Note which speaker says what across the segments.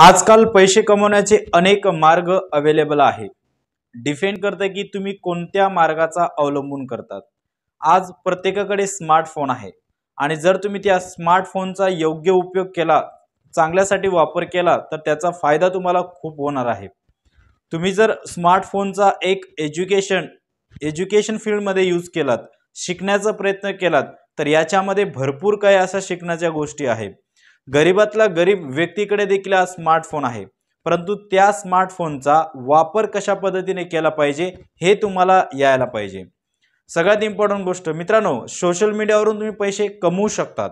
Speaker 1: आजकाल पैसे कमवण्याचे अनेक मार्ग अवेलेबल आहे डिफेंड करतं की तुम्ही कोणत्या मार्गाचा अवलंबून करतात आज प्रत्येकाकडे स्मार्टफोन आहे आणि जर तुम्ही त्या स्मार्टफोनचा योग्य उपयोग केला चांगल्यासाठी वापर केला तर त्याचा फायदा तुम्हाला खूप होणार आहे तुम्ही जर स्मार्टफोनचा एक एज्युकेशन एज्युकेशन फील्डमध्ये यूज केलात शिकण्याचा प्रयत्न केलात तर याच्यामध्ये भरपूर काही अशा शिकण्याच्या गोष्टी आहेत गरीबातला गरीब व्यक्तीकडे देखील हा स्मार्टफोन आहे परंतु त्या स्मार्टफोनचा वापर कशा पद्धतीने केला पाहिजे हे तुम्हाला यायला पाहिजे सगळ्यात इम्पॉर्टंट गोष्ट मित्रांनो सोशल मीडियावरून तुम्ही पैसे कमवू शकतात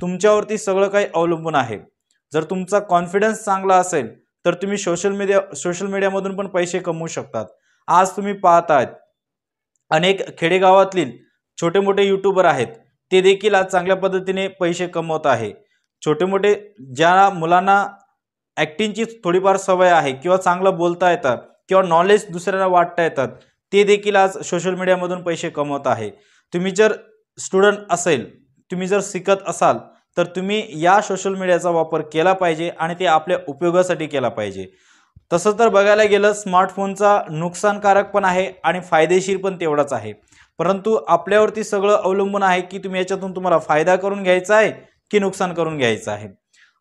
Speaker 1: तुमच्यावरती सगळं काही अवलंबून आहे जर तुमचा कॉन्फिडन्स चांगला असेल तर तुम्ही सोशल मीडिया सोशल मीडियामधून पण पैसे कमवू शकतात आज तुम्ही पाहतायत अनेक खेडेगावातील छोटे मोठे युट्यूबर आहेत ते देखील आज चांगल्या पद्धतीने पैसे कमवत आहे छोटे मोठे ज्या मुलांना ॲक्टिंगची थोडीफार सवय आहे किंवा चांगलं बोलता येतात किंवा नॉलेज दुसऱ्यांना वाटता येतात ते देखील आज सोशल मीडियामधून पैसे कमवत आहे तुम्ही जर स्टुडंट असेल तुम्ही जर शिकत असाल तर तुम्ही या सोशल मीडियाचा वापर केला पाहिजे आणि ते आपल्या उपयोगासाठी केला पाहिजे तसं तर बघायला गेलं स्मार्टफोनचा नुकसानकारक पण आहे आणि फायदेशीर पण तेवढाच आहे परंतु आपल्यावरती सगळं अवलंबून आहे की तुम्ही याच्यातून तुम्हाला फायदा करून घ्यायचा आहे की नुकसान करून घ्यायचं आहे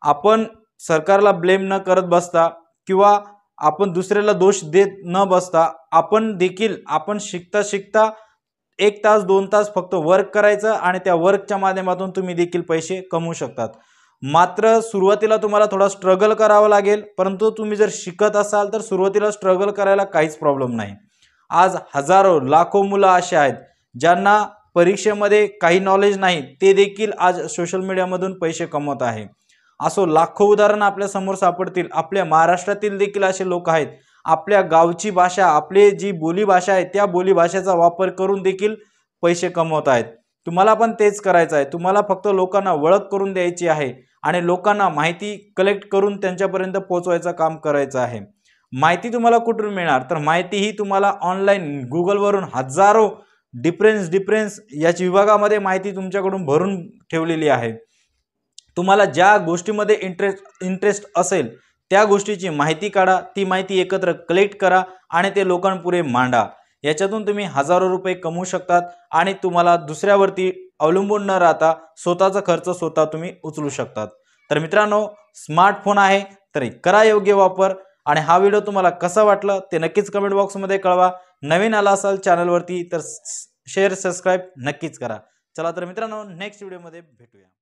Speaker 1: आपण सरकारला ब्लेम न करत बसता किंवा आपण दुसऱ्याला दोष देत न बसता आपण देखील आपण शिकता शिकता एक तास दोन तास फक्त वर्क करायचं आणि त्या वर्कच्या माध्यमातून तुम्ही देखील पैसे कमवू शकतात मात्र सुरुवातीला तुम्हाला थोडा स्ट्रगल करावा लागेल परंतु तुम्ही जर शिकत असाल तर सुरुवातीला स्ट्रगल करायला काहीच प्रॉब्लेम नाही आज हजारो लाखो मुलं असे आहेत ज्यांना परीक्षेमध्ये काही नॉलेज नाही ते देखील आज सोशल मीडियामधून पैसे कमवत आहे असो लाखो उदाहरणं आपल्या समोर सापडतील आपल्या महाराष्ट्रातील देखील असे लोक आहेत आपल्या गावची भाषा आपली जी बोलीभाषा आहे त्या बोलीभाषेचा वापर करून देखील पैसे कमवत आहेत तुम्हाला पण तेच करायचं आहे तुम्हाला फक्त लोकांना ओळख करून द्यायची आहे आणि लोकांना माहिती कलेक्ट करून त्यांच्यापर्यंत पोहोचवायचं काम करायचं आहे माहिती तुम्हाला कुठून मिळणार तर माहिती ही तुम्हाला ऑनलाईन गुगलवरून हजारो डिफरन्स डिफरन्स याच विभागामध्ये माहिती तुमच्याकडून भरून ठेवलेली आहे तुम्हाला ज्या गोष्टीमध्ये इंटरेस्ट इंटरेस्ट असेल त्या गोष्टीची माहिती काढा ती माहिती एकत्र कलेक्ट करा आणि ते लोकांपुढे मांडा याच्यातून तुम्ही हजारो रुपये कमवू शकतात आणि तुम्हाला दुसऱ्यावरती अवलंबून न राहता स्वतःचा खर्च स्वतः तुम्ही उचलू शकतात तर मित्रांनो स्मार्टफोन आहे तरी करा योग्य वापर आणि हा व्हिडिओ तुम्हाला कसा वाटला ते नक्कीच कमेंट बॉक्समध्ये कळवा नवीन आला असाल चॅनलवरती तर शेअर सबस्क्राईब नक्कीच करा चला तर मित्रांनो नेक्स्ट व्हिडिओमध्ये भेटूया